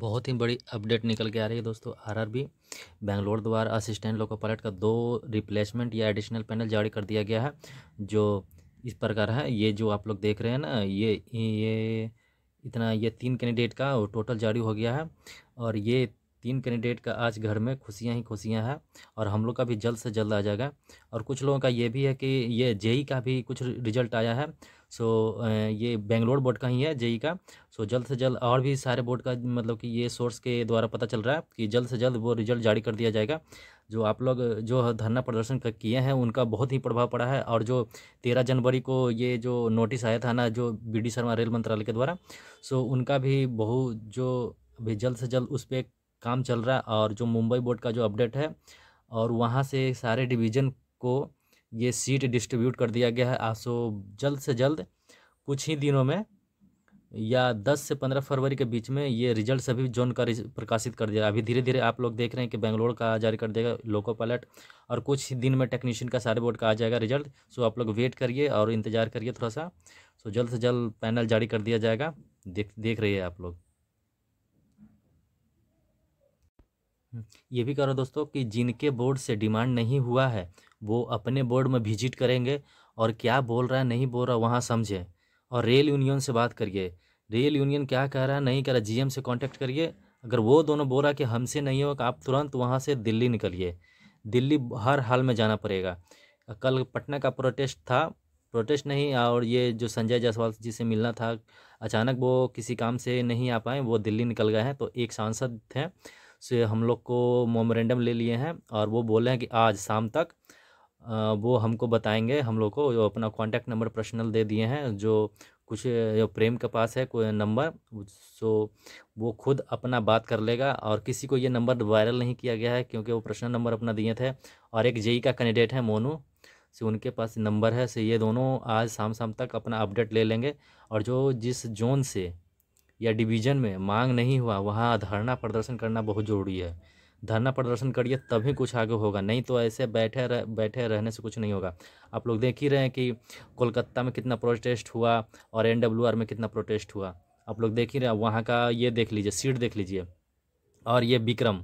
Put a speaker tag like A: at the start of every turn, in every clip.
A: बहुत ही बड़ी अपडेट निकल के आ रही है दोस्तों आरआरबी बेंगलोर द्वारा असिस्टेंट लोको पायलट का दो रिप्लेसमेंट या एडिशनल पैनल जारी कर दिया गया है जो इस प्रकार है ये जो आप लोग देख रहे हैं ना ये ये इतना ये तीन कैंडिडेट का टोटल जारी हो गया है और ये तीन कैंडिडेट का आज घर में खुशियां ही खुशियां हैं और हम लोग का भी जल्द से जल्द आ जाएगा और कुछ लोगों का ये भी है कि ये जेई का भी कुछ रिजल्ट आया है सो ये बेंगलोर बोर्ड का ही है जेई का सो जल्द से जल्द और भी सारे बोर्ड का मतलब कि ये सोर्स के द्वारा पता चल रहा है कि जल्द से जल्द वो रिजल्ट जारी कर दिया जाएगा जो आप लोग जो धरना प्रदर्शन किए हैं उनका बहुत ही प्रभाव पड़ा है और जो तेरह जनवरी को ये जो नोटिस आया था ना जो बी डी शर्मा रेल मंत्रालय के द्वारा सो उनका भी बहुत जो भी जल्द से जल्द उस पर काम चल रहा है और जो मुंबई बोर्ड का जो अपडेट है और वहाँ से सारे डिवीज़न को ये सीट डिस्ट्रीब्यूट कर दिया गया है आसो जल्द से जल्द कुछ ही दिनों में या 10 से 15 फरवरी के बीच में ये रिजल्ट सभी जोन का प्रकाशित कर दिया अभी धीरे धीरे आप लोग देख रहे हैं कि बेंगलोर का जारी कर देगा लोको पायलट और कुछ ही दिन में टेक्नीशियन का सारे बोर्ड का आ जाएगा रिजल्ट सो आप लोग वेट करिए और इंतज़ार करिए थोड़ा सा सो जल्द से जल्द पैनल जारी कर दिया जाएगा देख देख रही है आप लोग ये भी करो दोस्तों कि जिनके बोर्ड से डिमांड नहीं हुआ है वो अपने बोर्ड में विजिट करेंगे और क्या बोल रहा है नहीं बोल रहा वहाँ समझें और रेल यूनियन से बात करिए रेल यूनियन क्या कह रहा है नहीं कह रहा जीएम से कांटेक्ट करिए अगर वो दोनों बोल रहा कि हमसे नहीं हो आप तुरंत वहाँ से दिल्ली निकलिए दिल्ली हर हाल में जाना पड़ेगा कल पटना का प्रोटेस्ट था प्रोटेस्ट नहीं और ये जो संजय जायसवाल जी से मिलना था अचानक वो किसी काम से नहीं आ पाए वो दिल्ली निकल गए हैं तो एक सांसद थे से हम लोग को मोमरेंडम ले लिए हैं और वो बोले हैं कि आज शाम तक वो हमको बताएंगे हम लोग को जो अपना कॉन्टैक्ट नंबर पर्सनल दे दिए हैं जो कुछ प्रेम के पास है कोई नंबर सो वो खुद अपना बात कर लेगा और किसी को ये नंबर वायरल नहीं किया गया है क्योंकि वो पर्सनल नंबर अपना दिए थे और एक जेई का कैंडिडेट है मोनू से उनके पास नंबर है से ये दोनों आज शाम शाम तक अपना अपडेट ले लेंगे और जो जिस जोन से या डिवीजन में मांग नहीं हुआ वहाँ धरना प्रदर्शन करना बहुत ज़रूरी है धरना प्रदर्शन करिए तभी कुछ आगे होगा नहीं तो ऐसे बैठे रह, बैठे रहने से कुछ नहीं होगा आप लोग देख ही रहे हैं कि कोलकाता में कितना प्रोटेस्ट हुआ और एन में कितना प्रोटेस्ट हुआ आप लोग देख ही रहे हैं वहाँ का ये देख लीजिए सीट देख लीजिए और ये विक्रम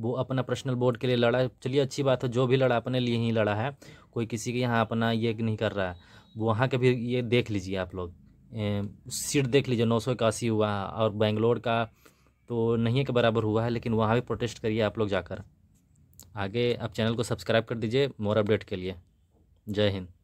A: वो अपना पर्सनल बोर्ड के लिए लड़ा चलिए अच्छी बात है जो भी लड़ा अपने लिए ही लड़ा है कोई किसी के यहाँ अपना ये नहीं कर रहा है वहाँ के भी ये देख लीजिए आप लोग सीट देख लीजिए नौ सौ इक्यासी हुआ है और बेंगलोर का तो नहीं के बराबर हुआ है लेकिन वहाँ भी प्रोटेस्ट करिए आप लोग जाकर आगे आप चैनल को सब्सक्राइब कर दीजिए मोर अपडेट के लिए जय हिंद